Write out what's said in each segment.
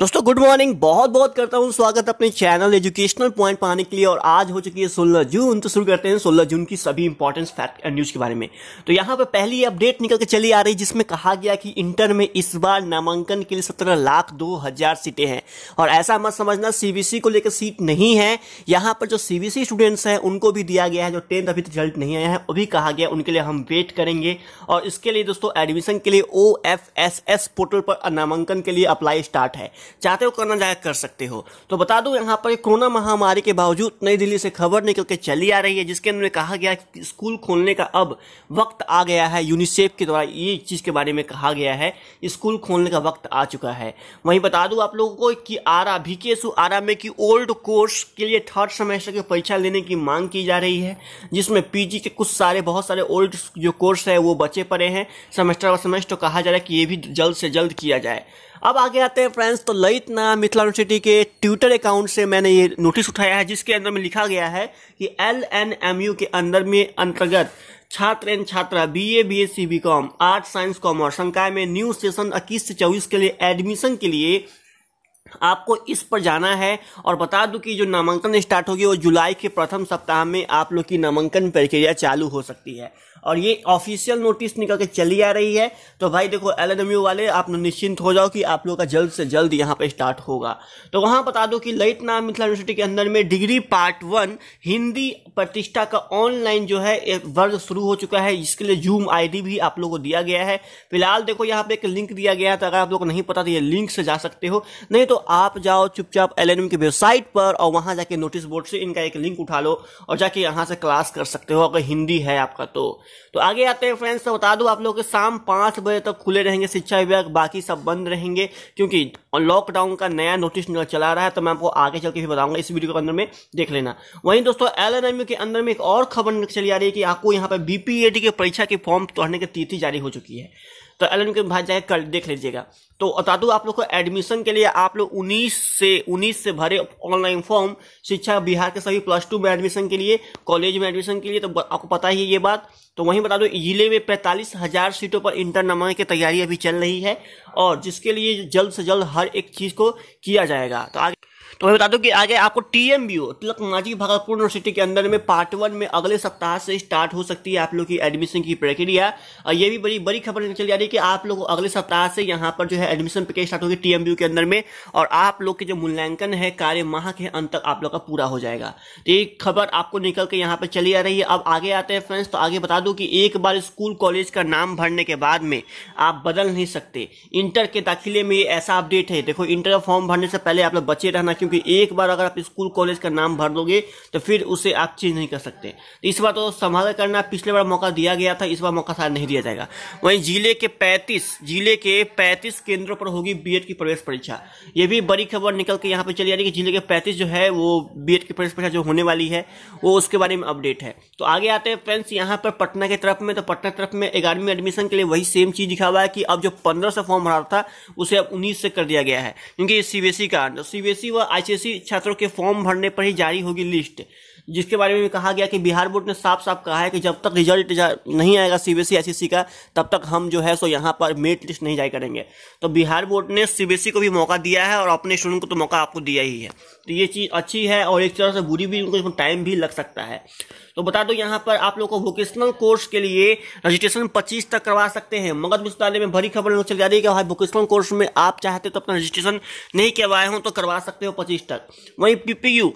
दोस्तों good morning बहुत बहुत करता हूँ स्वागत अपने चैनल एजुकेशनल पॉइंट पाने के लिए और आज हो चुकी है सोलह जून तो शुरू करते हैं सोलह जून की सभी इंपॉर्टेंट फैक्ट एंड न्यूज के बारे में तो यहाँ पर पहली अपडेट निकल के चली आ रही है जिसमें कहा गया कि इंटर में इस बार नामांकन के लिए सत्रह लाख दो हजार सीटें हैं और ऐसा मत समझना सीबीसी को लेकर सीट नहीं है यहाँ पर जो सीबीसी स्टूडेंट्स हैं उनको भी दिया गया है जो टेंथ अभी रिजल्ट तो नहीं आया है वो भी कहा गया उनके लिए हम वेट करेंगे और इसके लिए दोस्तों एडमिशन के लिए ओ पोर्टल पर नामांकन के लिए अप्लाई स्टार्ट है चाहते हो करना जाए कर सकते हो तो बता दूं यहाँ पर कोरोना महामारी के बावजूद नई दिल्ली से खबर निकल के चली आ रही है जिसके अंदर कहा गया कि स्कूल खोलने का अब वक्त आ गया है यूनिसेफ के द्वारा ये चीज़ के बारे में कहा गया है स्कूल खोलने का वक्त आ चुका है वहीं बता दूँ आप लोगों को कि आरा भी के आरा में कि ओल्ड कोर्स के लिए थर्ड सेमेस्टर की परीक्षा लेने की मांग की जा रही है जिसमें पीजी के कुछ सारे बहुत सारे ओल्ड जो कोर्स है वो बचे पड़े हैं सेमेस्टर व सेमेस्टर कहा जा रहा है कि ये भी जल्द से जल्द किया जाए अब आगे आते हैं फ्रेंड्स तो ललित नाम मिथिला यूनिवर्सिटी के ट्विटर अकाउंट से मैंने ये नोटिस उठाया है जिसके अंदर में लिखा गया है कि एल एन एम यू के अंदर में अंतर्गत छात्र एंड छात्रा B A B S C B com art science commerce संकाय में न्यू सेशन इक्कीस से चौबीस के लिए एडमिशन के लिए आपको इस पर जाना है और बता दूं कि जो नामांकन स्टार्ट होगी वो जुलाई के प्रथम सप्ताह में आप लोग की नामांकन प्रक्रिया चालू हो सकती है और ये ऑफिशियल नोटिस निकल के चली आ रही है तो भाई देखो एल वाले आप निश्चिंत हो जाओ कि आप लोग का जल्द से जल्द यहाँ पे स्टार्ट होगा तो वहाँ बता दो कि ललित नाम मिथिला यूनिवर्सिटी के अंदर में डिग्री पार्ट वन हिंदी प्रतिष्ठा का ऑनलाइन जो है एक वर्ग शुरू हो चुका है इसके लिए जूम आई भी आप लोगों को दिया गया है फिलहाल देखो यहाँ पे एक लिंक दिया गया है तो अगर आप लोग नहीं पता तो ये लिंक से जा सकते हो नहीं तो आप जाओ चुपचाप एल की वेबसाइट पर और वहाँ जाके नोटिस बोर्ड से इनका एक लिंक उठा लो और जाके यहाँ से क्लास कर सकते हो अगर हिंदी है आपका तो तो आगे आते हैं फ्रेंड्स तो बता दूं आप लोग के शाम पाँच बजे तक खुले रहेंगे शिक्षा विभाग बाकी सब बंद रहेंगे क्योंकि लॉकडाउन का नया नोटिस चला रहा है तो मैं आपको आगे चल के भी बताऊंगा इस वीडियो के अंदर में देख लेना वहीं दोस्तों एल के अंदर में एक और खबर चली आ रही है कि आपको यहाँ पर बीपीएडी की परीक्षा के फॉर्म तोड़ने की तिथि जारी हो चुकी है तो एल के भाग जाए कल देख लीजिएगा तो बता दू आप लोग को एडमिशन के लिए आप लोग 19 से 19 से भरे ऑनलाइन फॉर्म शिक्षा बिहार के सभी प्लस टू में एडमिशन के लिए कॉलेज में एडमिशन के लिए तो आपको पता ही ये बात तो वहीं बता दूं जिले में पैंतालीस हज़ार सीटों पर इंटर नामांकन की तैयारी अभी चल रही है और जिसके लिए जल्द से जल्द हर एक चीज़ को किया जाएगा तो आगे तो मैं बता दूं कि आगे आपको ओ तिलक माझी भागलपुर यूनिवर्सिटी के अंदर में पार्ट वन में अगले सप्ताह से स्टार्ट हो सकती है आप लोग की एडमिशन की प्रक्रिया और ये भी बड़ी बड़ी खबर चली जा रही है कि आप लोग अगले सप्ताह से यहाँ पर जो है एडमिशन प्रक्रिया स्टार्ट होगी ओ के अंदर में और आप लोग के जो मूल्यांकन है कार्य माह के अंत तक आप लोग का पूरा हो जाएगा तो ये खबर आपको निकल के यहाँ पर चली आ रही है अब आगे आते हैं फ्रेंड्स तो आगे बता दूँ कि एक बार स्कूल कॉलेज का नाम भरने के बाद में आप बदल नहीं सकते इंटर के दाखिले में ऐसा अपडेट है देखो इंटर का फॉर्म भरने से पहले आप लोग बचे रहना क्योंकि क्योंकि एक बार अगर आप स्कूल कॉलेज का नाम भर दोगे तो फिर उसे आप चेंज नहीं कर सकते तो इस बार तो संभाल करना पिछले बार मौका दिया गया था इस बार मौका शायद नहीं दिया जाएगा वहीं जिले के पैंतीस जिले के पैंतीस केंद्रों पर होगी बी की प्रवेश परीक्षा ये भी बड़ी खबर निकल के यहाँ पर चली आ रही है कि जिले के पैंतीस जो है वो बी की प्रवेश परीक्षा जो होने वाली है वो उसके बारे में अपडेट है तो आगे आते हैं फ्रेंड्स यहाँ पर पटना के तरफ में तो पटना तरफ में ग्यारहवीं एडमिशन के लिए वही सेम चीज दिखा हुआ है कि अब जो पंद्रह से फॉर्म भरा था उसे अब उन्नीस से कर दिया गया है क्योंकि सीबीएसई e का सीबीएसई तो e व आई आईसीएसई छात्रों के फॉर्म भरने पर ही जारी होगी लिस्ट जिसके बारे में भी कहा गया कि बिहार बोर्ड ने साफ साफ कहा है कि जब तक रिजल्ट नहीं आएगा सी एसएससी e, e का तब तक हम जो है सो यहाँ पर मेरिट लिस्ट नहीं जारी करेंगे तो बिहार बोर्ड ने सी e को भी मौका दिया है और अपने स्टूडेंट को तो मौका आपको दिया ही है तो ये चीज़ अच्छी है और एक तरह से बुरी भी उनको टाइम भी लग सकता है तो बता दो यहाँ पर आप लोग को वोकेशनल कोर्स के लिए रजिस्ट्रेशन 25 तक करवा सकते हैं मगध विश्वविद्यालय में भरी खबर चल जा रही है कि भाई वोकेशनल कोर्स में आप चाहते तो अपना रजिस्ट्रेशन नहीं करवाए हो तो करवा सकते हो पच्चीस तक वहीं पीपीयू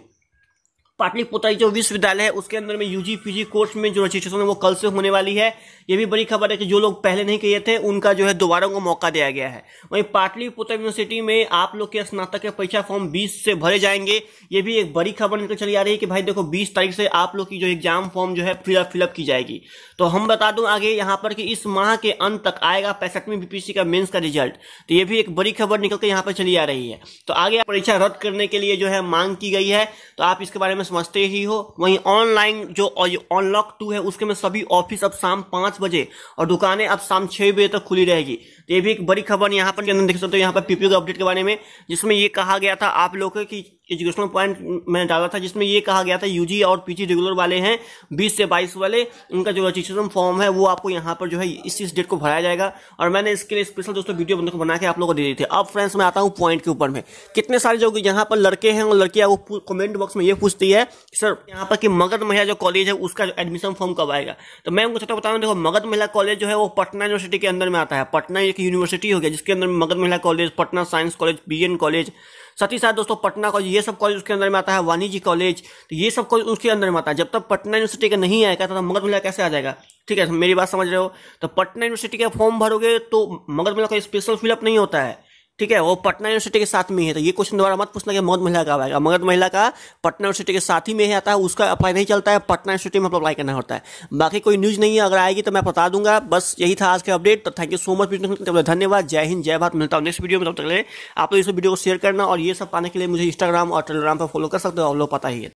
पाटलिपुत्र जो विश्वविद्यालय है उसके अंदर में यूजी पीजी कोर्स में जो रजिस्ट्रेशन है वो कल से होने वाली है ये भी बड़ी खबर है कि जो लोग पहले नहीं किए थे उनका जो है दोबारा को मौका दिया गया है वहीं पाटलिपुत्र यूनिवर्सिटी में आप लोग के स्नातक के परीक्षा फॉर्म बीस से भरे जाएंगे ये भी एक बड़ी खबर निकल चली आ रही है कि भाई देखो बीस तारीख से आप लोग की जो एग्जाम फॉर्म जो है फिलअप फिलअप की जाएगी तो हम बता दूं आगे यहाँ पर कि इस माह के अंत तक आएगा पैंसठवीं बीपीसी का मेन्स का रिजल्ट तो ये भी एक बड़ी खबर निकल के यहाँ पर चली आ रही है तो आगे परीक्षा रद्द करने के लिए जो है मांग की गई है तो आप इसके बारे में में समझते ही हो वहीं ऑनलाइन जो अनलॉक टू है उसके में सभी ऑफिस अब शाम पाँच बजे और दुकानें अब शाम छः बजे तक खुली रहेगी तो ये भी एक बड़ी खबर यहाँ पर देख सकते हो यहाँ पर पीपीओ के अपडेट के बारे में जिसमें ये कहा गया था आप लोगों की एजुकेशनल पॉइंट मैंने डाला था जिसमें ये कहा गया था यूजी और पीजी रेगुलर वाले हैं बीस से बाईस वाले उनका जो रजिस्ट्रेशन फॉर्म है वो आपको यहाँ पर जो है इस इस डेट को भराया जाएगा और मैंने इसके लिए स्पेशल दोस्तों वीडियो बंद बना के आप लोगों को दे दी थी अब फ्रेंड्स मैं आता हूँ पॉइंट के ऊपर में कितने सारे जो यहाँ पर लड़के हैं और लड़कियाँ वो कमेंट बॉक्स में ये पूछती है सर यहाँ पर कि मगध महिला जो कॉलेज है उसका एडमिशन फॉर्म कब आएगा तो मैं उनको छोटा बताऊँ देखो मगध महिला कॉलेज जो है वो पटना यूनिवर्सिटी के अंदर में आता है पटना एक यूनिवर्सिटी हो गया जिसके अंदर Magadh Mahila college Patna science college BN college साथ ही साथ दोस्तों पटना कॉलेज ये सब कॉलेज उसके अंदर में आता है वाणिज्य कॉलेज तो ये सब कॉलेज उसके अंदर में आता है जब तक पटना यूनिवर्सिटी का नहीं आएगा तब तो मगध महिला कैसे आ जाएगा ठीक है मेरी बात समझ रहे हो तो पटना यूनिवर्सिटी का फॉर्म भरोगे तो मगध महिला का स्पेशल फिलअप नहीं होता है ठीक है वो पटना यूनिवर्सिटी के साथ में है तो ये क्वेश्चन द्वारा मत पूछना कि मौत महिला का आएगा मगध महिला का पटना यूनिवर्सिटी के साथ ही में ही आता है उसका अप्लाई नहीं चलता है पटना यूनिवर्सिटी में अप्लाई करना होता है बाकी कोई न्यूज़ नहीं है अगर आएगी तो मैं बता दूंगा बस यही था आज का अपडेट तो थैंक यू सो मच धन्यवाद जय हिंद जय भारत मिलता हूँ नेक्स्ट वीडियो में तब तक ले आप लोग इस वीडियो को शेयर करना और ये सब पाने के लिए मुझे इंस्टाग्राम और टेलीग्राम पर फॉलो कर सकते हो आप लोग पता ही है